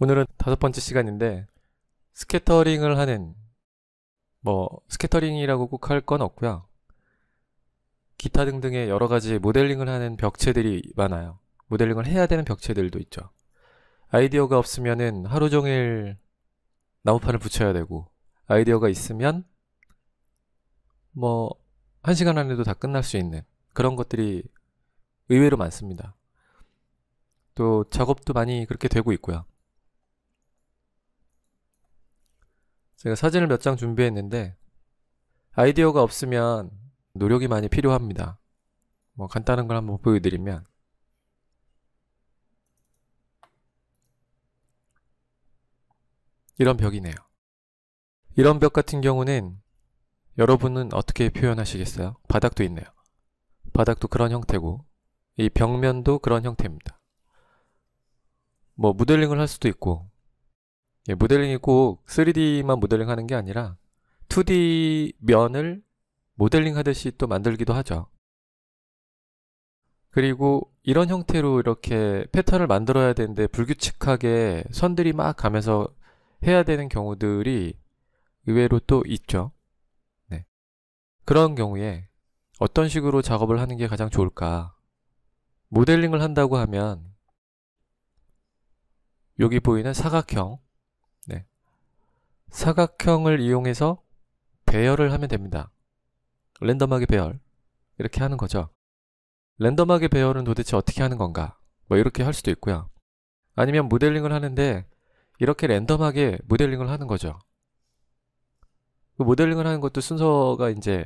오늘은 다섯 번째 시간인데 스케터링을 하는 뭐스케터링이라고꼭 할 건 없고요. 기타 등등의 여러 가지 모델링을 하는 벽체들이 많아요. 모델링을 해야 되는 벽체들도 있죠. 아이디어가 없으면은 하루 종일 나무판을 붙여야 되고 아이디어가 있으면 뭐 한 시간 안에도 다 끝날 수 있는 그런 것들이 의외로 많습니다. 또 작업도 많이 그렇게 되고 있고요. 제가 사진을 몇 장 준비했는데 아이디어가 없으면 노력이 많이 필요합니다. 뭐 간단한 걸 한번 보여드리면 이런 벽이네요. 이런 벽 같은 경우는 여러분은 어떻게 표현하시겠어요? 바닥도 있네요. 바닥도 그런 형태고 이 벽면도 그런 형태입니다. 뭐 모델링을 할 수도 있고 예, 모델링이 꼭 3D만 모델링 하는 게 아니라 2D 면을 모델링 하듯이 또 만들기도 하죠. 그리고 이런 형태로 이렇게 패턴을 만들어야 되는데 불규칙하게 선들이 막 가면서 해야 되는 경우들이 의외로 또 있죠. 네. 그런 경우에 어떤 식으로 작업을 하는 게 가장 좋을까? 모델링을 한다고 하면 여기 보이는 사각형 사각형을 이용해서 배열을 하면 됩니다. 랜덤하게 배열 이렇게 하는 거죠. 랜덤하게 배열은 도대체 어떻게 하는 건가? 뭐 이렇게 할 수도 있고요. 아니면 모델링을 하는데 이렇게 랜덤하게 모델링을 하는 거죠. 그 모델링을 하는 것도 순서가 이제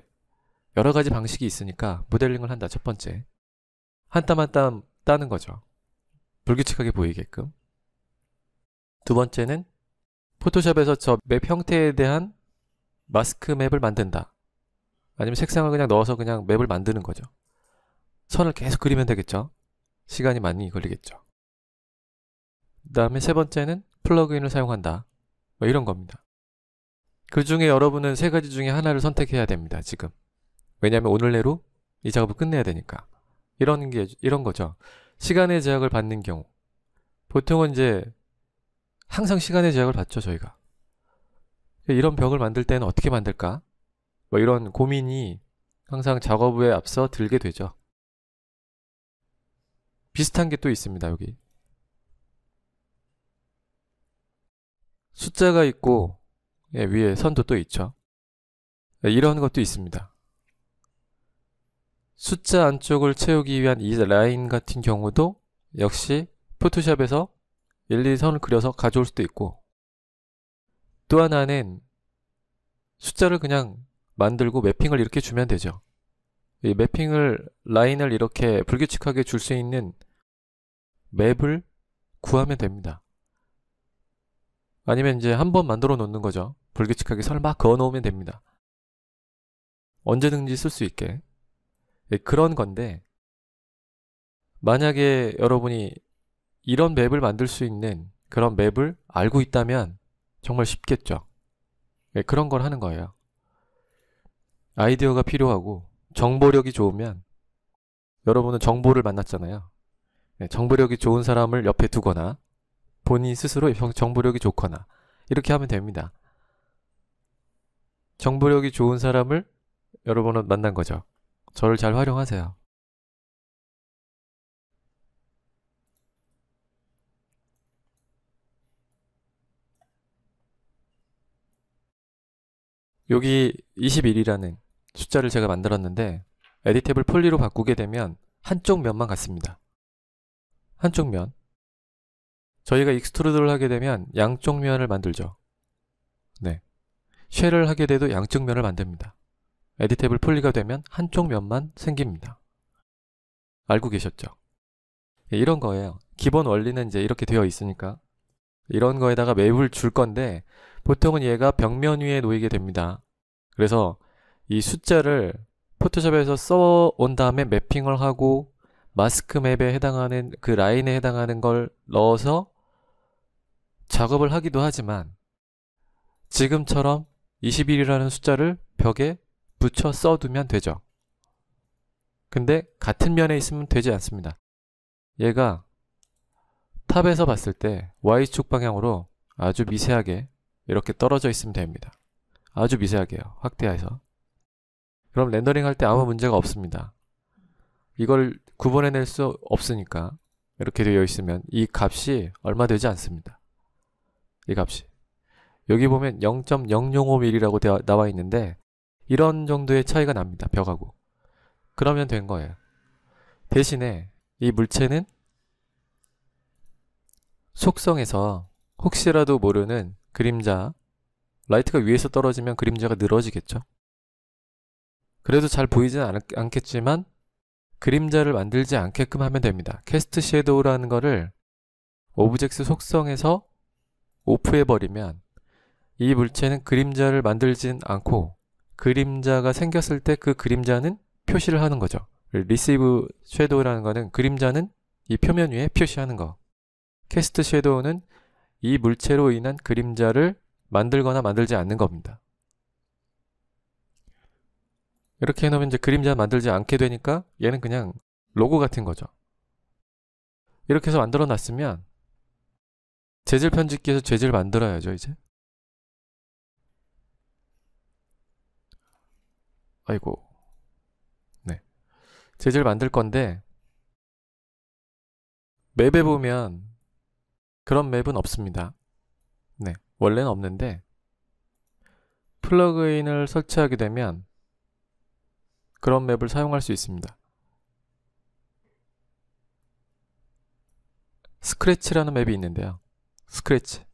여러 가지 방식이 있으니까 모델링을 한다. 첫 번째. 한 땀 한땀 한땀 따는 거죠. 불규칙하게 보이게끔. 두 번째는 포토샵에서 저 맵 형태에 대한 마스크 맵을 만든다. 아니면 색상을 그냥 넣어서 그냥 맵을 만드는 거죠. 선을 계속 그리면 되겠죠. 시간이 많이 걸리겠죠. 그 다음에 세 번째는 플러그인을 사용한다. 뭐 이런 겁니다. 그 중에 여러분은 세 가지 중에 하나를 선택해야 됩니다. 지금. 왜냐하면 오늘 내로 이 작업을 끝내야 되니까. 이런 게, 이런 거죠. 시간의 제약을 받는 경우. 보통은 이제 항상 시간의 제약을 받죠, 저희가. 이런 벽을 만들 때는 어떻게 만들까? 뭐 이런 고민이 항상 작업 후에 앞서 들게 되죠. 비슷한 게 또 있습니다, 여기. 숫자가 있고, 예, 위에 선도 또 있죠. 예, 이런 것도 있습니다. 숫자 안쪽을 채우기 위한 이 라인 같은 경우도 역시 포토샵에서 일일이 선을 그려서 가져올 수도 있고 또 하나는 숫자를 그냥 만들고 매핑을 이렇게 주면 되죠. 이 매핑을 라인을 이렇게 불규칙하게 줄 수 있는 맵을 구하면 됩니다. 아니면 이제 한번 만들어 놓는 거죠. 불규칙하게 선을 막 그어 놓으면 됩니다. 언제든지 쓸 수 있게. 예, 그런 건데 만약에 여러분이 이런 맵을 만들 수 있는 그런 맵을 알고 있다면 정말 쉽겠죠. 네, 그런 걸 하는 거예요. 아이디어가 필요하고 정보력이 좋으면 여러분은 정보를 만났잖아요. 네, 정보력이 좋은 사람을 옆에 두거나 본인 스스로 정보력이 좋거나 이렇게 하면 됩니다. 정보력이 좋은 사람을 여러분은 만난 거죠. 저를 잘 활용하세요. 여기 21이라는 숫자를 제가 만들었는데 에디탭을 폴리로 바꾸게 되면 한쪽 면만 같습니다. 한쪽 면 저희가 익스트루드를 하게 되면 양쪽 면을 만들죠. 네. 쉘을 하게 돼도 양쪽 면을 만듭니다. 에디탭을 폴리가 되면 한쪽 면만 생깁니다. 알고 계셨죠? 네, 이런 거예요. 기본 원리는 이제 이렇게 되어 있으니까 이런 거에다가 맵을 줄 건데 보통은 얘가 벽면 위에 놓이게 됩니다. 그래서 이 숫자를 포토샵에서 써 온 다음에 매핑을 하고 마스크 맵에 해당하는 그 라인에 해당하는 걸 넣어서 작업을 하기도 하지만 지금처럼 21이라는 숫자를 벽에 붙여 써두면 되죠. 근데 같은 면에 있으면 되지 않습니다. 얘가 탑에서 봤을 때 Y축 방향으로 아주 미세하게 이렇게 떨어져 있으면 됩니다. 아주 미세하게요. 확대해서. 그럼 렌더링 할 때 아무 문제가 없습니다. 이걸 구분해낼 수 없으니까 이렇게 되어 있으면 이 값이 얼마 되지 않습니다. 이 값이. 여기 보면 0.005mm라고 나와 있는데 이런 정도의 차이가 납니다. 벽하고. 그러면 된 거예요. 대신에 이 물체는 속성에서 혹시라도 모르는 그림자 라이트가 위에서 떨어지면 그림자가 늘어지겠죠. 그래도 잘보이진는 않겠지만 그림자를 만들지 않게끔 하면 됩니다. 캐스트 섀도우라는 거를 오브젝트 속성에서 오프해버리면 이 물체는 그림자를 만들진 않고 그림자가 생겼을 때 그 그림자는 표시를 하는 거죠. 리시브 섀도우라는 거는 그림자는 이 표면 위에 표시하는 거. 캐스트 섀도우는 이 물체로 인한 그림자를 만들거나 만들지 않는 겁니다. 이렇게 해놓으면 이제 그림자 만들지 않게 되니까 얘는 그냥 로고 같은 거죠. 이렇게 해서 만들어 놨으면 재질 편집기에서 재질 만들어야죠, 이제. 아이고. 네. 재질 만들 건데 맵에 보면 그런 맵은 없습니다. 원래는 없는데 플러그인을 설치하게 되면 그런 맵을 사용할 수 있습니다. 스크래치라는 맵이 있는데요. 스크래치.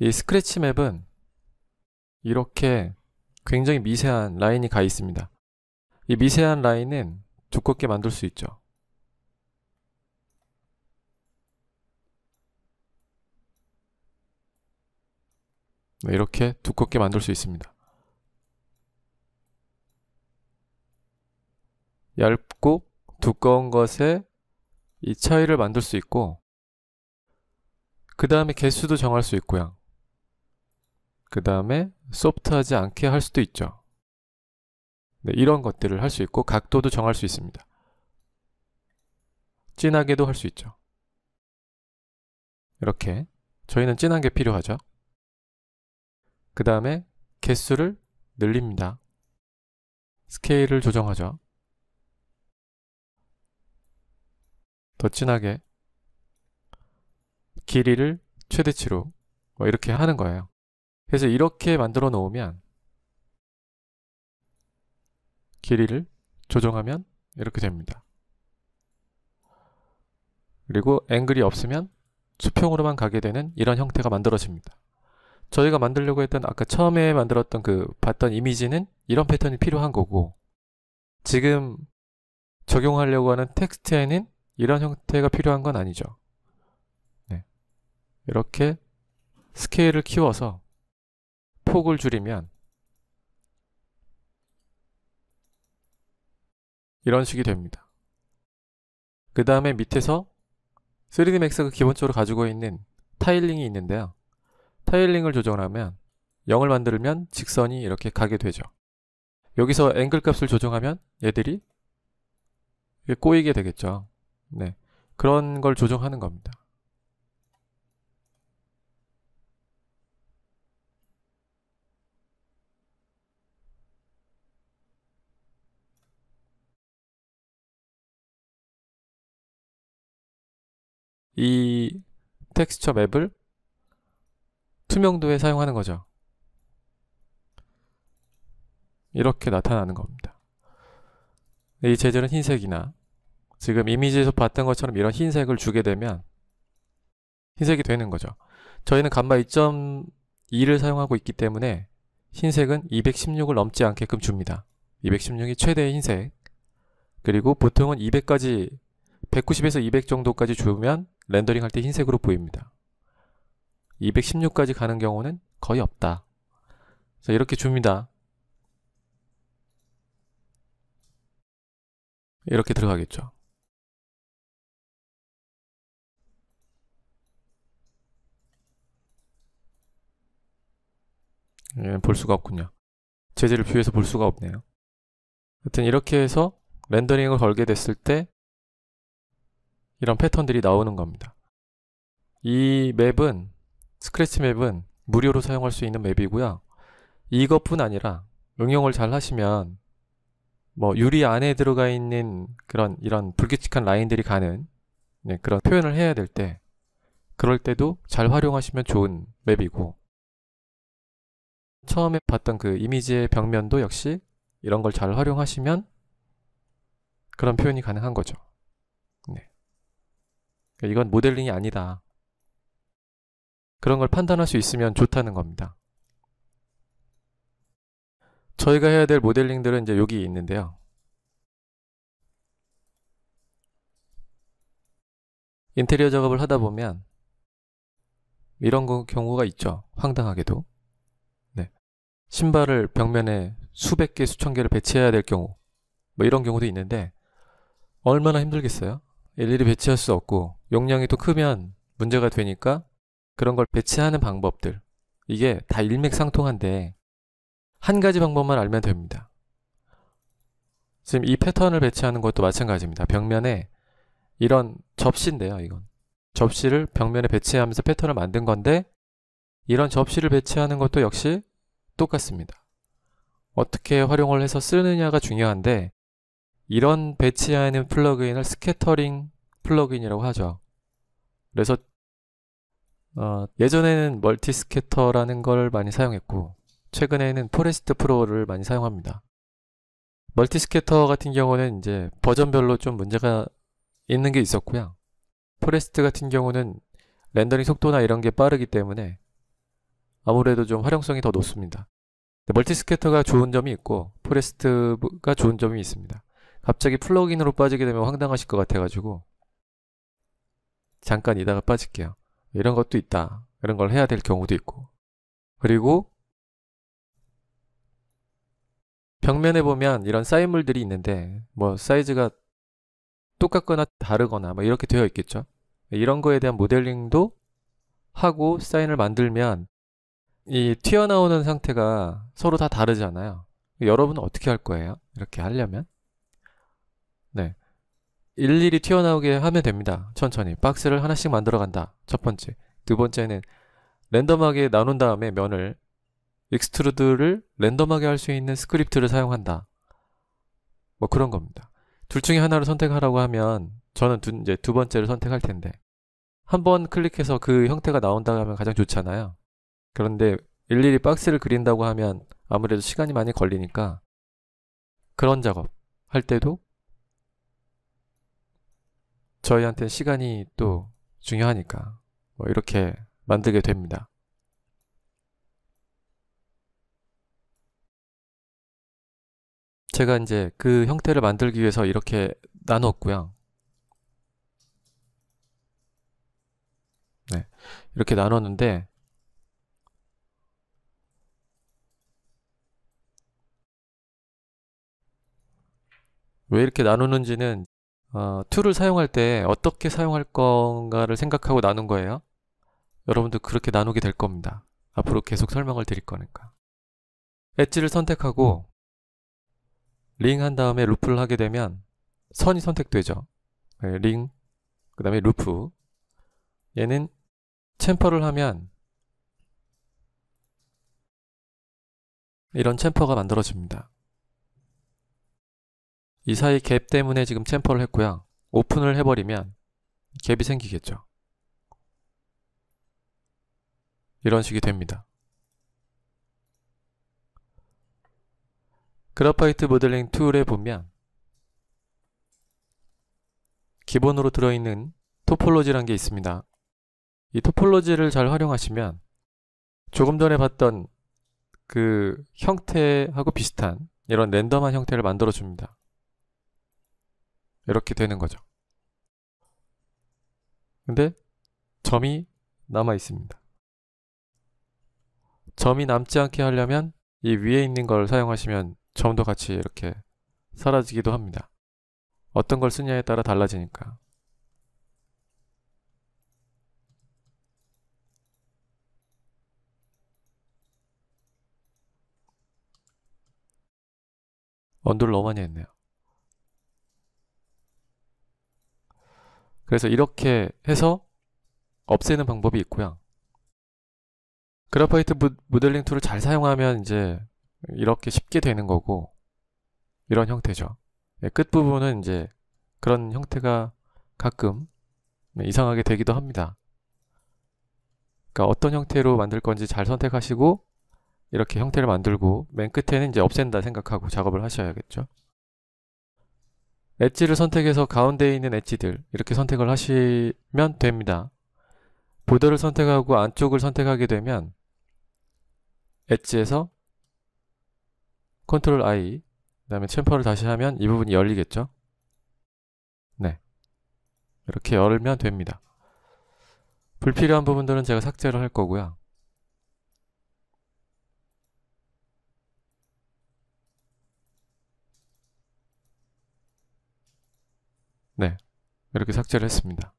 이 스크래치 맵은 이렇게 굉장히 미세한 라인이 가 있습니다. 이 미세한 라인은 두껍게 만들 수 있죠. 네, 이렇게 두껍게 만들 수 있습니다. 얇고 두꺼운 것의 이 차이를 만들 수 있고 그 다음에 개수도 정할 수 있고요. 그 다음에 소프트하지 않게 할 수도 있죠. 네, 이런 것들을 할 수 있고 각도도 정할 수 있습니다. 진하게도 할 수 있죠. 이렇게 저희는 진한 게 필요하죠. 그 다음에 개수를 늘립니다. 스케일을 조정하죠. 더 진하게 길이를 최대치로 뭐 이렇게 하는 거예요. 그래서 이렇게 만들어 놓으면 길이를 조정하면 이렇게 됩니다. 그리고 앵글이 없으면 수평으로만 가게 되는 이런 형태가 만들어집니다. 저희가 만들려고 했던 아까 처음에 만들었던 그 봤던 이미지는 이런 패턴이 필요한 거고 지금 적용하려고 하는 텍스트에는 이런 형태가 필요한 건 아니죠. 네. 이렇게 스케일을 키워서 폭을 줄이면 이런 식이 됩니다. 그 다음에 밑에서 3D 맥스가 기본적으로 가지고 있는 타일링이 있는데요. 타일링을 조정하면 0을 만들면 직선이 이렇게 가게 되죠. 여기서 앵글 값을 조정하면 얘들이 꼬이게 되겠죠. 네. 그런 걸 조정하는 겁니다. 이 텍스처 맵을 투명도에 사용하는 거죠. 이렇게 나타나는 겁니다. 이 재질은 흰색이나 지금 이미지에서 봤던 것처럼 이런 흰색을 주게 되면 흰색이 되는 거죠. 저희는 감마 2.2를 사용하고 있기 때문에 흰색은 216을 넘지 않게끔 줍니다. 216이 최대의 흰색 그리고 보통은 200까지 190에서 200 정도까지 주면 렌더링 할 때 흰색으로 보입니다. 216까지 가는 경우는 거의 없다. 자, 이렇게 줍니다. 이렇게 들어가겠죠. 예, 볼 수가 없군요. 재질을 뷰에서 볼 수가 없네요. 하여튼 이렇게 해서 렌더링을 걸게 됐을 때 이런 패턴들이 나오는 겁니다. 이 맵은 스크래치 맵은 무료로 사용할 수 있는 맵이고요. 이것뿐 아니라 응용을 잘 하시면 뭐 유리 안에 들어가 있는 그런 이런 불규칙한 라인들이 가는 네, 그런 표현을 해야 될 때 그럴 때도 잘 활용하시면 좋은 맵이고 처음에 봤던 그 이미지의 벽면도 역시 이런 걸 잘 활용하시면 그런 표현이 가능한 거죠. 네. 그러니까 이건 모델링이 아니다. 그런 걸 판단할 수 있으면 좋다는 겁니다. 저희가 해야 될 모델링들은 이제 여기 있는데요. 인테리어 작업을 하다 보면 이런 경우가 있죠. 황당하게도. 네. 신발을 벽면에 수백 개, 수천 개를 배치해야 될 경우. 뭐 이런 경우도 있는데 얼마나 힘들겠어요? 일일이 배치할 수 없고 용량이 또 크면 문제가 되니까 그런 걸 배치하는 방법들. 이게 다 일맥상통한데 한 가지 방법만 알면 됩니다. 지금 이 패턴을 배치하는 것도 마찬가지입니다. 벽면에 이런 접시인데요, 이건. 접시를 벽면에 배치하면서 패턴을 만든 건데 이런 접시를 배치하는 것도 역시 똑같습니다. 어떻게 활용을 해서 쓰느냐가 중요한데 이런 배치하는 플러그인을 스캐터링 플러그인이라고 하죠. 그래서 어, 예전에는 멀티스캐터라는 걸 많이 사용했고 최근에는 포레스트 프로를 많이 사용합니다. 멀티스캐터 같은 경우는 이제 버전별로 좀 문제가 있는 게 있었고요. 포레스트 같은 경우는 렌더링 속도나 이런 게 빠르기 때문에 아무래도 좀 활용성이 더 높습니다. 멀티스캐터가 좋은 점이 있고 포레스트가 좋은 점이 있습니다. 갑자기 플러그인으로 빠지게 되면 황당하실 것 같아가지고 잠깐 이다가 빠질게요. 이런 것도 있다. 이런 걸 해야 될 경우도 있고. 그리고 벽면에 보면 이런 쌓인물들이 있는데 뭐 사이즈가 똑같거나 다르거나 뭐 이렇게 되어 있겠죠. 이런 거에 대한 모델링도 하고 사인을 만들면 이 튀어나오는 상태가 서로 다 다르잖아요. 여러분은 어떻게 할 거예요? 이렇게 하려면? 네. 일일이 튀어나오게 하면 됩니다. 천천히. 박스를 하나씩 만들어 간다. 첫 번째. 두 번째는 랜덤하게 나눈 다음에 면을 익스트루드를 랜덤하게 할 수 있는 스크립트를 사용한다. 뭐 그런 겁니다. 둘 중에 하나를 선택하라고 하면 저는 두, 이제 두 번째를 선택할 텐데 한 번 클릭해서 그 형태가 나온다고 하면 가장 좋잖아요. 그런데 일일이 박스를 그린다고 하면 아무래도 시간이 많이 걸리니까 그런 작업 할 때도 저희한테 시간이 또 중요하니까 뭐 이렇게 만들게 됩니다. 제가 이제 그 형태를 만들기 위해서 이렇게 나눴고요. 네, 이렇게 나눴는데 왜 이렇게 나누는지는 어, t o 사용할 때 어떻게 사용할 건가를 생각하고 나눈 거예요. 여러분도 그렇게 나누게 될 겁니다. 앞으로 계속 설명을 드릴 거니까. 엣지를 선택하고 링 한 다음에 루프를 하게 되면 선이 선택되죠. 네, 링, 그 다음에 루프. 얘는 챔퍼를 하면 이런 챔퍼가 만들어집니다. 이 사이 갭 때문에 지금 챔퍼를 했고요. 오픈을 해버리면 갭이 생기겠죠. 이런 식이 됩니다. 그래파이트 모델링 툴에 보면 기본으로 들어있는 토폴로지란 게 있습니다. 이 토폴로지를 잘 활용하시면 조금 전에 봤던 그 형태하고 비슷한 이런 랜덤한 형태를 만들어 줍니다. 이렇게 되는 거죠. 근데 점이 남아 있습니다. 점이 남지 않게 하려면 이 위에 있는 걸 사용하시면 점도 같이 이렇게 사라지기도 합니다. 어떤 걸 쓰냐에 따라 달라지니까. 언두를 너무 많이 했네요. 그래서 이렇게 해서 없애는 방법이 있고요. 그래파이트 모델링 툴을 잘 사용하면 이제 이렇게 쉽게 되는 거고 이런 형태죠. 예, 끝부분은 이제 그런 형태가 가끔 네, 이상하게 되기도 합니다. 그러니까 어떤 형태로 만들 건지 잘 선택하시고 이렇게 형태를 만들고 맨 끝에는 이제 없앤다 생각하고 작업을 하셔야겠죠. 엣지를 선택해서 가운데에 있는 엣지들 이렇게 선택을 하시면 됩니다. 보더를 선택하고 안쪽을 선택하게 되면 엣지에서 컨트롤 I 그 다음에 챔퍼를 다시 하면 이 부분이 열리겠죠? 네 이렇게 열면 됩니다. 불필요한 부분들은 제가 삭제를 할 거고요. 네, 이렇게 삭제를 했습니다.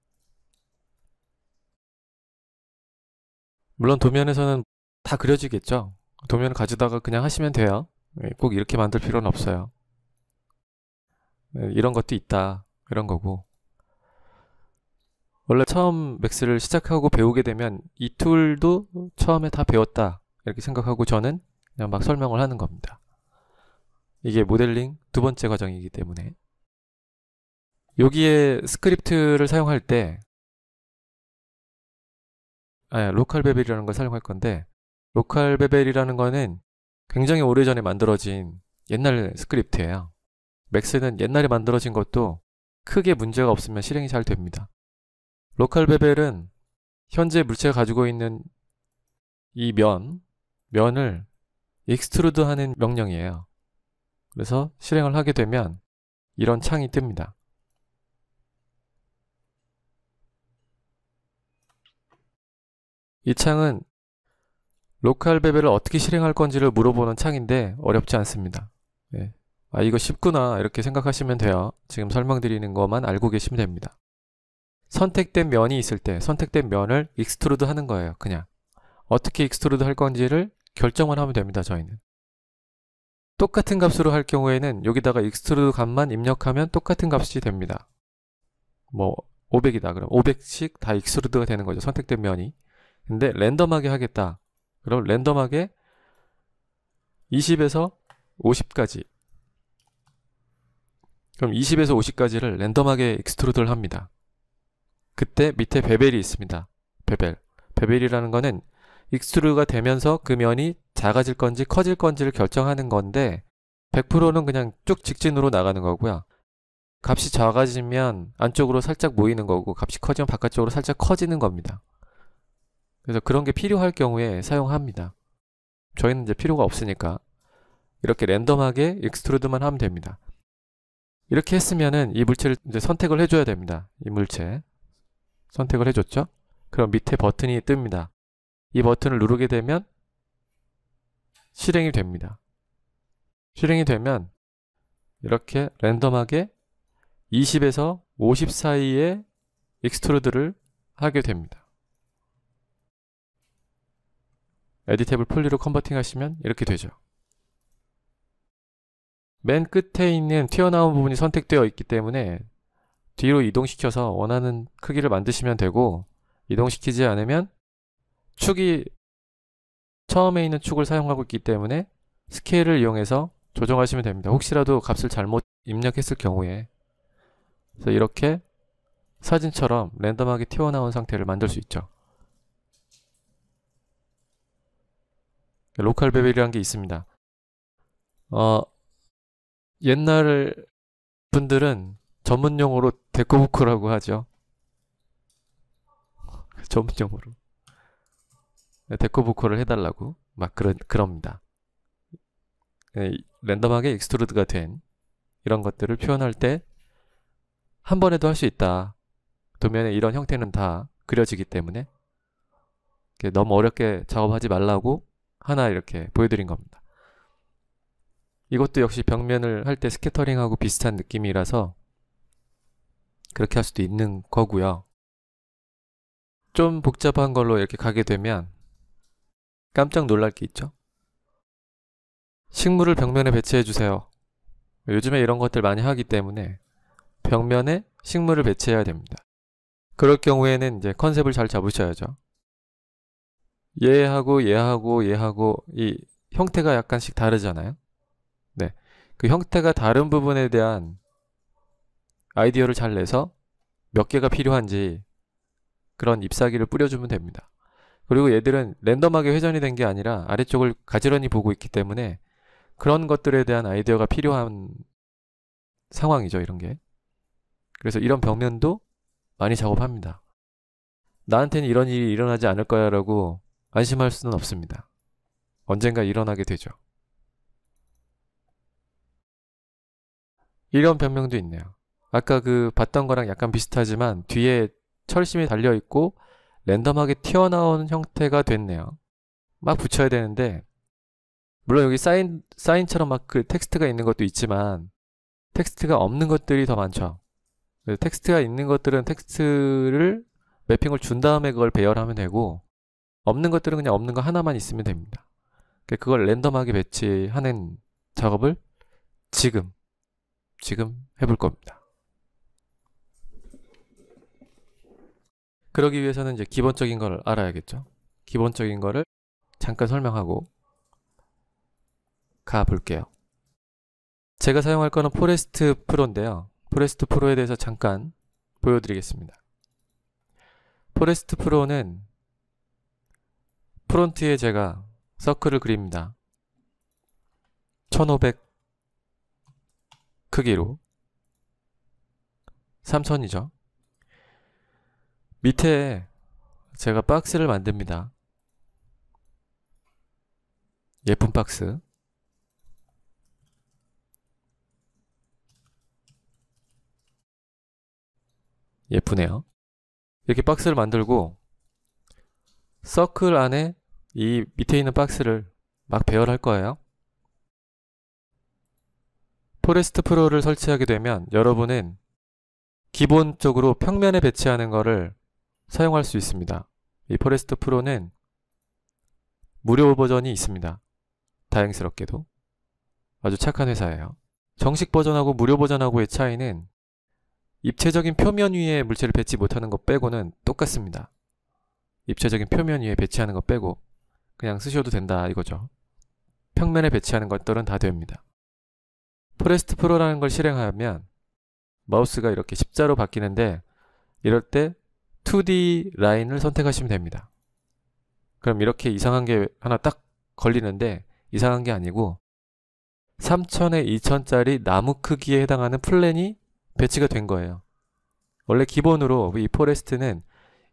물론 도면에서는 다 그려지겠죠. 도면을 가져다가 그냥 하시면 돼요. 예, 꼭 이렇게 만들 필요는 없어요. 네, 이런 것도 있다. 이런 거고. 원래 처음 맥스를 시작하고 배우게 되면 이 툴도 처음에 다 배웠다. 이렇게 생각하고 저는 그냥 막 설명을 하는 겁니다. 이게 모델링 두 번째 과정이기 때문에. 여기에 스크립트를 사용할 때 아, 로컬 베벨이라는 걸 사용할 건데 로컬 베벨이라는 거는 굉장히 오래전에 만들어진 옛날 스크립트예요. 맥스는 옛날에 만들어진 것도 크게 문제가 없으면 실행이 잘 됩니다. 로컬 베벨은 현재 물체가 가지고 있는 이 면, 면을 익스트루드 하는 명령이에요. 그래서 실행을 하게 되면 이런 창이 뜹니다. 이 창은 로컬 베벨을 어떻게 실행할 건지를 물어보는 창인데 어렵지 않습니다. 예. 아 이거 쉽구나 이렇게 생각하시면 돼요. 지금 설명드리는 것만 알고 계시면 됩니다. 선택된 면이 있을 때 선택된 면을 익스트루드 하는 거예요. 그냥 어떻게 익스트루드 할 건지를 결정을 하면 됩니다. 저희는 똑같은 값으로 할 경우에는 여기다가 익스트루드 값만 입력하면 똑같은 값이 됩니다. 뭐 500이다 그럼 500씩 다 익스트루드가 되는 거죠. 선택된 면이 근데 랜덤하게 하겠다. 그럼 랜덤하게 20에서 50까지 그럼 20에서 50까지를 랜덤하게 익스트루드를 합니다. 그때 밑에 베벨이 있습니다. 베벨. 베벨이라는 거는 익스트루드가 되면서 그 면이 작아질 건지 커질 건지를 결정하는 건데 100%는 그냥 쭉 직진으로 나가는 거고요. 값이 작아지면 안쪽으로 살짝 모이는 거고 값이 커지면 바깥쪽으로 살짝 커지는 겁니다. 그래서 그런 게 필요할 경우에 사용합니다. 저희는 이제 필요가 없으니까 이렇게 랜덤하게 익스트루드만 하면 됩니다. 이렇게 했으면은 이 물체를 이제 선택을 해줘야 됩니다. 이 물체 선택을 해줬죠? 그럼 밑에 버튼이 뜹니다. 이 버튼을 누르게 되면 실행이 됩니다. 실행이 되면 이렇게 랜덤하게 20에서 50 사이에 익스트루드를 하게 됩니다. 에디 탭을 폴리로 컨버팅 하시면 이렇게 되죠. 맨 끝에 있는 튀어나온 부분이 선택되어 있기 때문에 뒤로 이동시켜서 원하는 크기를 만드시면 되고 이동시키지 않으면 축이 처음에 있는 축을 사용하고 있기 때문에 스케일을 이용해서 조정하시면 됩니다. 혹시라도 값을 잘못 입력했을 경우에 그래서 이렇게 사진처럼 랜덤하게 튀어나온 상태를 만들 수 있죠. 로컬 베벨이라는 게 있습니다. 어, 옛날 분들은 전문 용어로 데코부크라고 하죠. 전문 용어로. 네, 데코부크를 해달라고 막 그런 그럽니다. 네, 랜덤하게 익스트루드가 된 이런 것들을 표현할 때 한 번에도 할 수 있다. 도면에 이런 형태는 다 그려지기 때문에 너무 어렵게 작업하지 말라고 하나 이렇게 보여드린 겁니다. 이것도 역시 벽면을 할 때 스케터링하고 비슷한 느낌이라서 그렇게 할 수도 있는 거고요. 좀 복잡한 걸로 이렇게 가게 되면 깜짝 놀랄 게 있죠. 식물을 벽면에 배치해 주세요. 요즘에 이런 것들 많이 하기 때문에 벽면에 식물을 배치해야 됩니다. 그럴 경우에는 이제 컨셉을 잘 잡으셔야죠. 얘하고 얘하고 얘하고 이 형태가 약간씩 다르잖아요. 네. 그 형태가 다른 부분에 대한 아이디어를 잘 내서 몇 개가 필요한지 그런 잎사귀를 뿌려주면 됩니다. 그리고 얘들은 랜덤하게 회전이 된 게 아니라 아래쪽을 가지런히 보고 있기 때문에 그런 것들에 대한 아이디어가 필요한 상황이죠, 이런 게. 그래서 이런 벽면도 많이 작업합니다. 나한테는 이런 일이 일어나지 않을 거야 라고 안심할 수는 없습니다. 언젠가 일어나게 되죠. 이런 변명도 있네요. 아까 그 봤던 거랑 약간 비슷하지만 뒤에 철심이 달려있고 랜덤하게 튀어나온 형태가 됐네요. 막 붙여야 되는데 물론 여기 사인, 사인처럼 막 그 텍스트가 있는 것도 있지만 텍스트가 없는 것들이 더 많죠. 텍스트가 있는 것들은 텍스트를 매핑을 준 다음에 그걸 배열하면 되고 없는 것들은 그냥 없는 거 하나만 있으면 됩니다. 그러니까 그걸 랜덤하게 배치하는 작업을 지금, 지금 해볼 겁니다. 그러기 위해서는 이제 기본적인 걸 알아야겠죠. 기본적인 거를 잠깐 설명하고 가볼게요. 제가 사용할 거는 포레스트 프로인데요. 포레스트 프로에 대해서 잠깐 보여드리겠습니다. 포레스트 프로는 프론트에 제가 서클을 그립니다. 1500 크기로 3000이죠. 밑에 제가 박스를 만듭니다. 예쁜 박스 예쁘네요. 이렇게 박스를 만들고 서클 안에 이 밑에 있는 박스를 막 배열할 거예요. 포레스트 프로를 설치하게 되면 여러분은 기본적으로 평면에 배치하는 것을 사용할 수 있습니다. 이 포레스트 프로는 무료 버전이 있습니다. 다행스럽게도. 아주 착한 회사예요. 정식 버전하고 무료 버전하고의 차이는 입체적인 표면 위에 물체를 배치 못하는 것 빼고는 똑같습니다. 입체적인 표면 위에 배치하는 것 빼고 그냥 쓰셔도 된다 이거죠. 평면에 배치하는 것들은 다 됩니다. 포레스트 프로라는 걸 실행하면 마우스가 이렇게 십자로 바뀌는데 이럴 때 2D 라인을 선택하시면 됩니다. 그럼 이렇게 이상한 게 하나 딱 걸리는데 이상한 게 아니고 3천에 2천짜리 나무 크기에 해당하는 플랜이 배치가 된 거예요. 원래 기본으로 이 포레스트는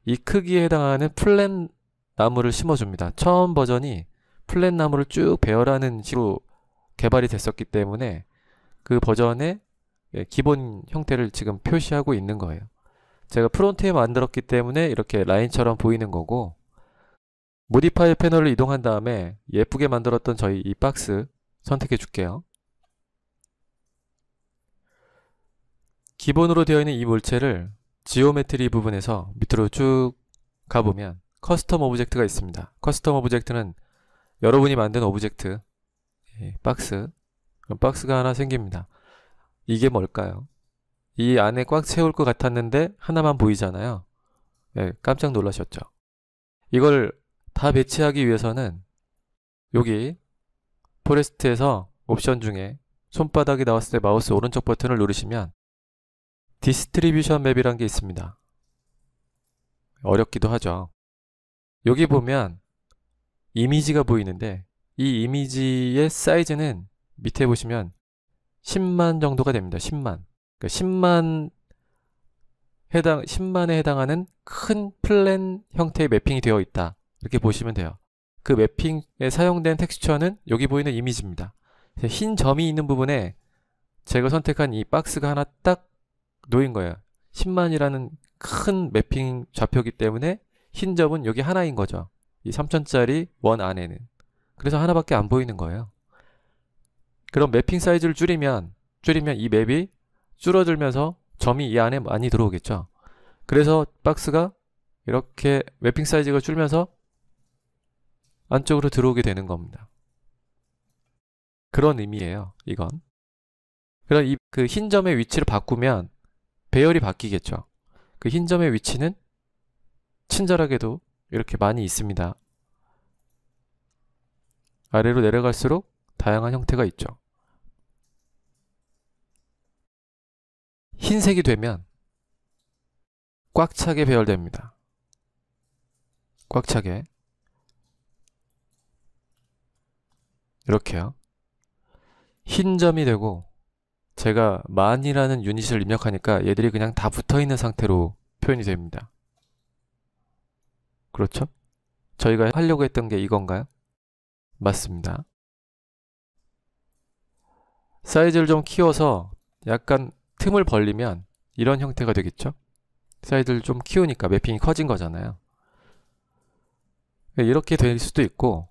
이 크기에 해당하는 플랜 나무를 심어줍니다. 처음 버전이 플랜 나무를 쭉 배열하는 식으로 개발이 됐었기 때문에 그 버전의 예, 기본 형태를 지금 표시하고 있는 거예요. 제가 프론트에 만들었기 때문에 이렇게 라인처럼 보이는 거고 모디파이 패널을 이동한 다음에 예쁘게 만들었던 저희 이 박스 선택해 줄게요. 기본으로 되어 있는 이 물체를 지오메트리 부분에서 밑으로 쭉 가보면 커스텀 오브젝트가 있습니다. 커스텀 오브젝트는 여러분이 만든 오브젝트 예, 박스 박스가 하나 생깁니다. 이게 뭘까요? 이 안에 꽉 채울 것 같았는데 하나만 보이잖아요. 네, 깜짝 놀라셨죠? 이걸 다 배치하기 위해서는 여기 포레스트에서 옵션 중에 손바닥이 나왔을 때 마우스 오른쪽 버튼을 누르시면 디스트리뷰션 맵이란 게 있습니다. 어렵기도 하죠. 여기 보면 이미지가 보이는데 이 이미지의 사이즈는 밑에 보시면 10만 정도가 됩니다. 10만. 그러니까 10만 해당 10만에 해당하는 큰 플랜 형태의 매핑이 되어 있다. 이렇게 보시면 돼요. 그 매핑에 사용된 텍스처는 여기 보이는 이미지입니다. 흰 점이 있는 부분에 제가 선택한 이 박스가 하나 딱 놓인 거야 10만이라는 큰 매핑 좌표기 때문에 흰 점은 여기 하나인 거죠. 이 3천짜리 원 안에는. 그래서 하나밖에 안 보이는 거예요. 그럼 매핑 사이즈를 줄이면 줄이면 이 맵이 줄어들면서 점이 이 안에 많이 들어오겠죠. 그래서 박스가 이렇게 매핑 사이즈가 줄면서 안쪽으로 들어오게 되는 겁니다. 그런 의미예요. 이건. 그럼 이 그 흰 점의 위치를 바꾸면 배열이 바뀌겠죠. 그 흰 점의 위치는 친절하게도 이렇게 많이 있습니다. 아래로 내려갈수록 다양한 형태가 있죠. 흰색이 되면 꽉 차게 배열됩니다. 꽉 차게. 이렇게요. 흰 점이 되고 제가 만이라는 유닛을 입력하니까 얘들이 그냥 다 붙어있는 상태로 표현이 됩니다. 그렇죠? 저희가 하려고 했던 게 이건가요? 맞습니다. 사이즈를 좀 키워서 약간 틈을 벌리면 이런 형태가 되겠죠? 사이즈를 좀 키우니까 매핑이 커진 거잖아요. 이렇게 될 수도 있고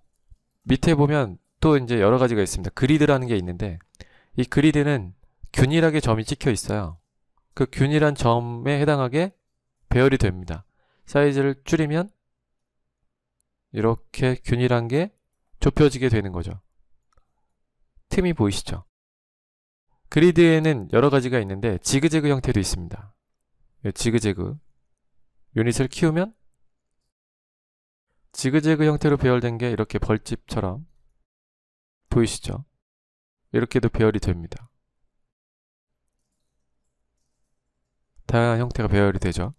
밑에 보면 또 이제 여러 가지가 있습니다. 그리드라는 게 있는데 이 그리드는 균일하게 점이 찍혀 있어요. 그 균일한 점에 해당하게 배열이 됩니다. 사이즈를 줄이면 이렇게 균일한 게 좁혀지게 되는 거죠. 틈이 보이시죠? 그리드에는 여러 가지가 있는데 지그재그 형태도 있습니다. 예, 지그재그 유닛을 키우면 지그재그 형태로 배열된 게 이렇게 벌집처럼 보이시죠? 이렇게도 배열이 됩니다. 다양한 형태가 배열이 되죠.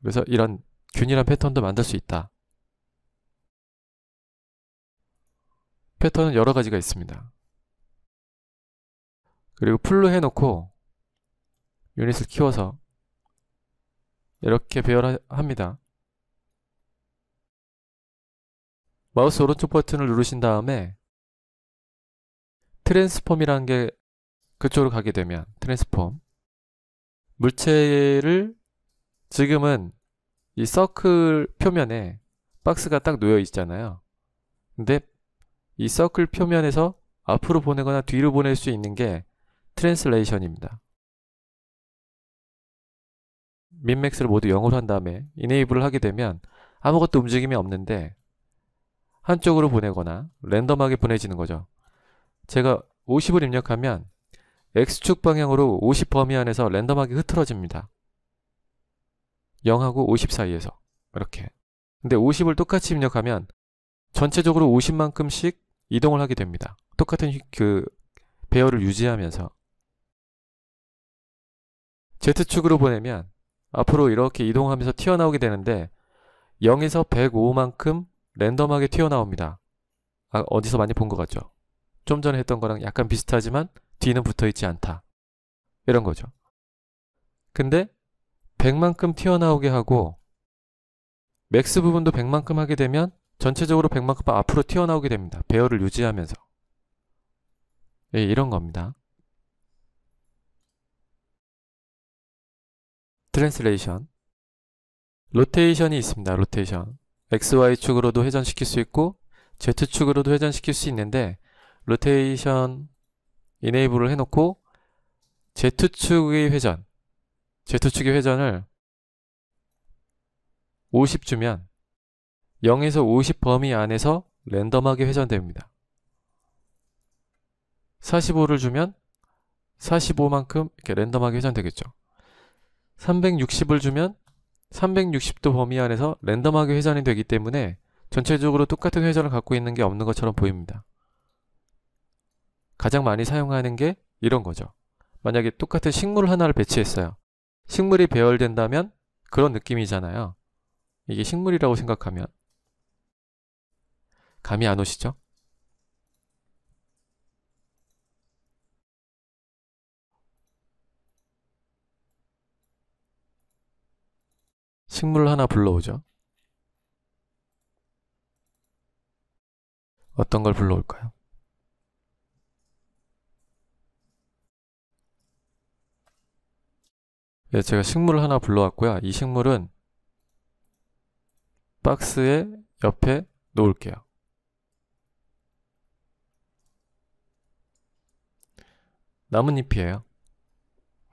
그래서 이런 균일한 패턴도 만들 수 있다. 패턴은 여러 가지가 있습니다. 그리고 풀로 해놓고 유닛을 키워서 이렇게 배열합니다. 마우스 오른쪽 버튼을 누르신 다음에 트랜스폼이라는 게 그쪽으로 가게 되면 트랜스폼 물체를 지금은 이 서클 표면에 박스가 딱 놓여 있잖아요. 근데 이 서클 표면에서 앞으로 보내거나 뒤로 보낼 수 있는 게 트랜슬레이션입니다. 민맥스를 모두 0으로 한 다음에 이네이블을 하게 되면 아무것도 움직임이 없는데 한쪽으로 보내거나 랜덤하게 보내지는 거죠. 제가 50을 입력하면 X축 방향으로 50 범위 안에서 랜덤하게 흐트러집니다. 0하고 50 사이에서 이렇게 근데 50을 똑같이 입력하면 전체적으로 50만큼씩 이동을 하게 됩니다. 똑같은 그 배열을 유지하면서 Z축으로 보내면 앞으로 이렇게 이동하면서 튀어나오게 되는데 0에서 105만큼 랜덤하게 튀어나옵니다. 아, 어디서 많이 본 것 같죠? 좀 전에 했던 거랑 약간 비슷하지만 뒤는 붙어 있지 않다. 이런 거죠. 근데 100만큼 튀어나오게 하고 맥스 부분도 100만큼 하게 되면 전체적으로 100만큼 앞으로 튀어나오게 됩니다. 배열을 유지하면서. 예, 이런 겁니다. 트랜스레이션 로테이션이 있습니다. 로테이션 XY축으로도 회전시킬 수 있고 Z축으로도 회전시킬 수 있는데 로테이션 이네이블을 해놓고 Z축의 회전, Z축의 회전을 50 주면 0에서 50 범위 안에서 랜덤하게 회전됩니다. 45를 주면 45만큼 이렇게 랜덤하게 회전되겠죠. 360을 주면 360도 범위 안에서 랜덤하게 회전이 되기 때문에 전체적으로 똑같은 회전을 갖고 있는 게 없는 것처럼 보입니다. 가장 많이 사용하는 게 이런 거죠. 만약에 똑같은 식물 하나를 배치했어요. 식물이 배열된다면 그런 느낌이잖아요. 이게 식물이라고 생각하면 감이 안 오시죠? 식물 하나 불러오죠. 어떤 걸 불러올까요? 예, 제가 식물을 하나 불러왔고요. 이 식물은 박스의 옆에 놓을게요. 나뭇잎이에요.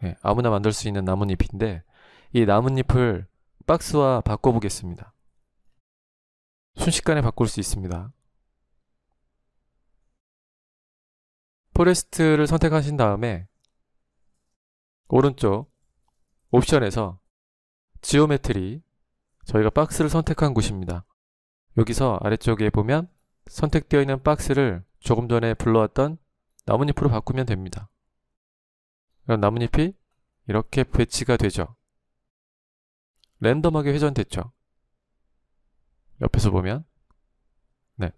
예, 아무나 만들 수 있는 나뭇잎인데 이 나뭇잎을 박스와 바꿔보겠습니다. 순식간에 바꿀 수 있습니다. 포레스트를 선택하신 다음에 오른쪽 옵션에서 지오메트리 저희가 박스를 선택한 곳입니다. 여기서 아래쪽에 보면 선택되어 있는 박스를 조금 전에 불러왔던 나뭇잎으로 바꾸면 됩니다. 그럼 나뭇잎이 이렇게 배치가 되죠. 랜덤하게 회전됐죠. 옆에서 보면 네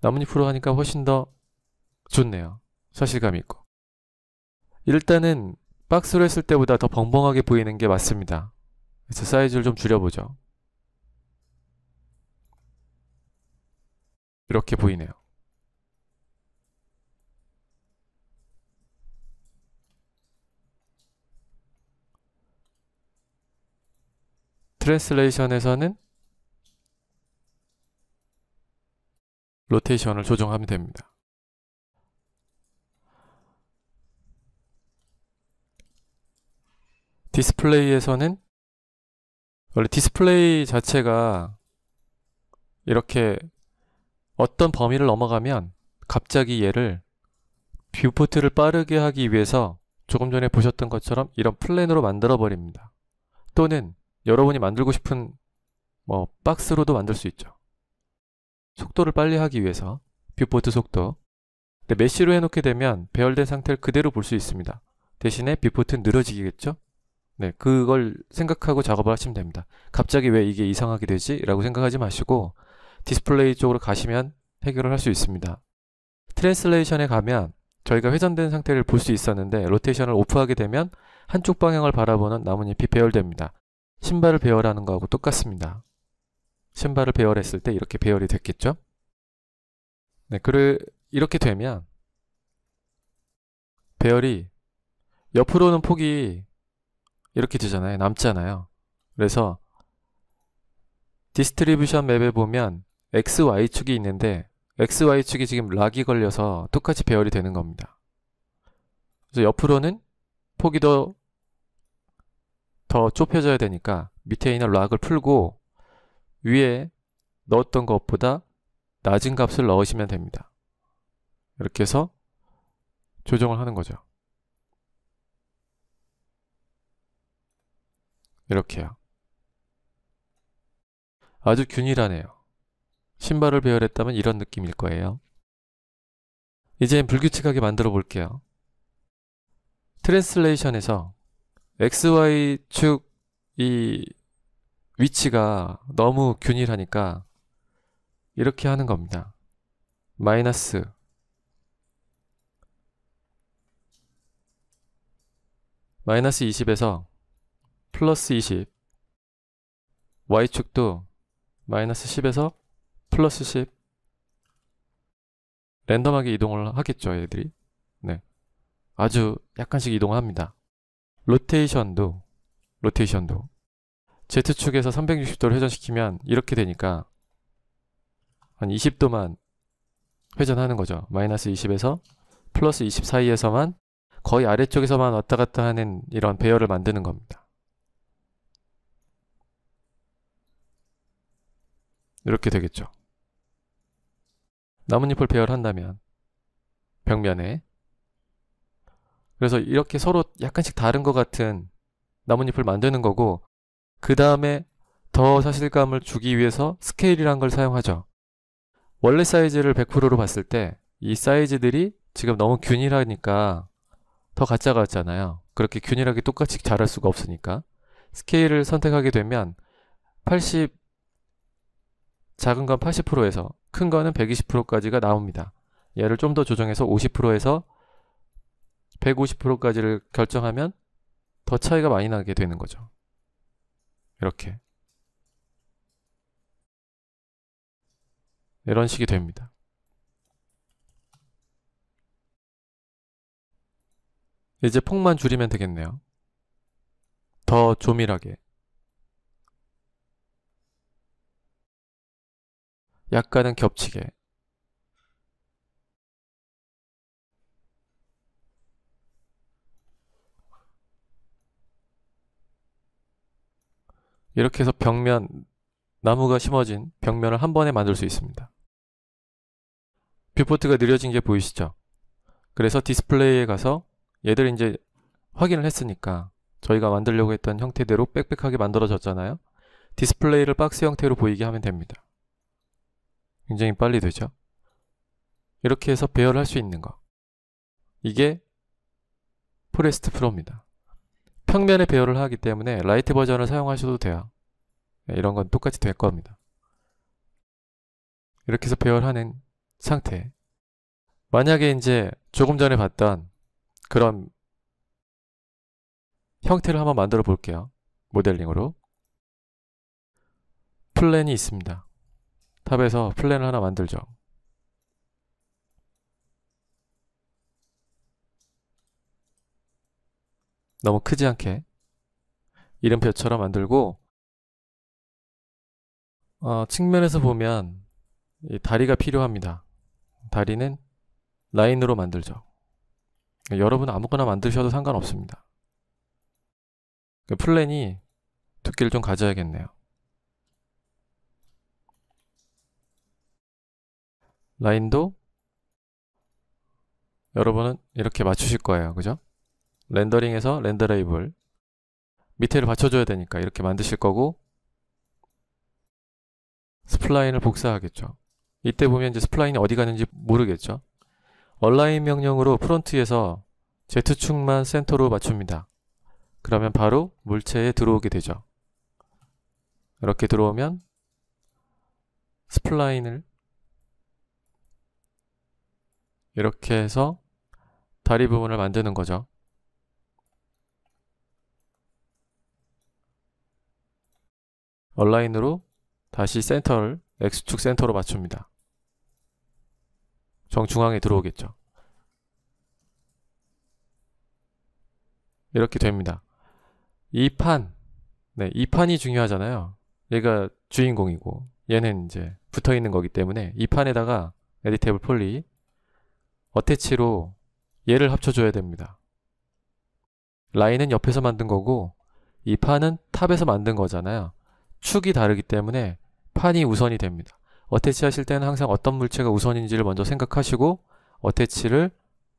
나뭇잎으로 하니까 훨씬 더 좋네요. 사실감 있고 일단은 박스로 했을 때보다 더 벙벙하게 보이는 게 맞습니다. 그래서 사이즈를 좀 줄여보죠. 이렇게 보이네요. 트랜스레이션에서는 로테이션을 조정하면 됩니다. 디스플레이에서는 원래 디스플레이 자체가 이렇게 어떤 범위를 넘어가면 갑자기 얘를 뷰포트를 빠르게 하기 위해서 조금 전에 보셨던 것처럼 이런 플랜으로 만들어 버립니다. 또는 여러분이 만들고 싶은 뭐 박스로도 만들 수 있죠. 속도를 빨리 하기 위해서 뷰포트 속도 근데 메쉬로 해놓게 되면 배열된 상태를 그대로 볼 수 있습니다. 대신에 뷰포트는 늘어지겠죠? 네, 그걸 생각하고 작업을 하시면 됩니다. 갑자기 왜 이게 이상하게 되지? 라고 생각하지 마시고 디스플레이 쪽으로 가시면 해결을 할 수 있습니다. 트랜슬레이션에 가면 저희가 회전된 상태를 볼 수 있었는데 로테이션을 오프하게 되면 한쪽 방향을 바라보는 나뭇잎이 배열됩니다. 신발을 배열하는 거하고 똑같습니다. 신발을 배열했을 때 이렇게 배열이 됐겠죠? 네, 그를 이렇게 되면 배열이 옆으로는 폭이 이렇게 되잖아요. 남잖아요. 그래서 디스트리뷰션 맵에 보면 XY축이 있는데 XY축이 지금 락이 걸려서 똑같이 배열이 되는 겁니다. 그래서 옆으로는 폭이 더, 더 좁혀져야 되니까 밑에 있는 락을 풀고 위에 넣었던 것보다 낮은 값을 넣으시면 됩니다. 이렇게 해서 조정을 하는 거죠. 이렇게요. 아주 균일하네요. 신발을 배열했다면 이런 느낌일 거예요. 이제 불규칙하게 만들어 볼게요. 트랜슬레이션에서 XY축 이 위치가 너무 균일하니까 이렇게 하는 겁니다. 마이너스 마이너스 20에서 플러스 20 y축도 마이너스 10에서 플러스 10 랜덤하게 이동을 하겠죠 얘들이 네 아주 약간씩 이동을 합니다 로테이션도 로테이션도 Z축에서 360도를 회전시키면 이렇게 되니까 한 20도만 회전하는 거죠 마이너스 20에서 플러스 20 사이에서만 거의 아래쪽에서만 왔다 갔다 하는 이런 배열을 만드는 겁니다 이렇게 되겠죠. 나뭇잎을 배열한다면 벽면에 그래서 이렇게 서로 약간씩 다른 것 같은 나뭇잎을 만드는 거고 그 다음에 더 사실감을 주기 위해서 스케일이란 걸 사용하죠. 원래 사이즈를 100%로 봤을 때 이 사이즈들이 지금 너무 균일하니까 더 가짜 같잖아요. 그렇게 균일하게 똑같이 자랄 수가 없으니까 스케일을 선택하게 되면 80 작은 건 80%에서 큰 거는 120%까지가 나옵니다. 얘를 좀 더 조정해서 50%에서 150%까지를 결정하면 더 차이가 많이 나게 되는 거죠. 이렇게. 이런 식이 됩니다. 이제 폭만 줄이면 되겠네요. 더 조밀하게. 약간은 겹치게 이렇게 해서 벽면, 나무가 심어진 벽면을 한 번에 만들 수 있습니다. 뷰포트가 느려진 게 보이시죠? 그래서 디스플레이에 가서 얘들 이제 확인을 했으니까 저희가 만들려고 했던 형태대로 빽빽하게 만들어졌잖아요. 디스플레이를 박스 형태로 보이게 하면 됩니다. 굉장히 빨리 되죠. 이렇게 해서 배열할 수 있는 거. 이게 포레스트 프로입니다. 평면에 배열을 하기 때문에 라이트 버전을 사용하셔도 돼요. 네, 이런 건 똑같이 될 겁니다. 이렇게 해서 배열하는 상태. 만약에 이제 조금 전에 봤던 그런 형태를 한번 만들어 볼게요. 모델링으로. 플랜이 있습니다. 탑에서 플랜을 하나 만들죠. 너무 크지 않게 이름표처럼 만들고 어, 측면에서 보면 다리가 필요합니다. 다리는 라인으로 만들죠. 여러분 아무거나 만드셔도 상관없습니다. 그 플랜이 두께를 좀 가져야겠네요. 라인도 여러분은 이렇게 맞추실 거예요. 그죠? 렌더링에서 렌더 레이블 밑에를 받쳐줘야 되니까 이렇게 만드실 거고 스플라인을 복사하겠죠. 이때 보면 이제 스플라인이 어디 가는지 모르겠죠. 얼라인 명령으로 프론트에서 Z축만 센터로 맞춥니다. 그러면 바로 물체에 들어오게 되죠. 이렇게 들어오면 스플라인을 이렇게 해서 다리 부분을 만드는 거죠. 얼라인으로 다시 센터를 X축 센터로 맞춥니다. 정중앙에 들어오겠죠. 이렇게 됩니다. 이 판, 네, 이 판이 중요하잖아요. 얘가 주인공이고 얘는 이제 붙어 있는 거기 때문에 이 판에다가 에디테이블 폴리 어태치로 얘를 합쳐줘야 됩니다. 라인은 옆에서 만든 거고 이 판은 탑에서 만든 거잖아요. 축이 다르기 때문에 판이 우선이 됩니다. 어태치 하실 때는 항상 어떤 물체가 우선인지를 먼저 생각하시고 어태치를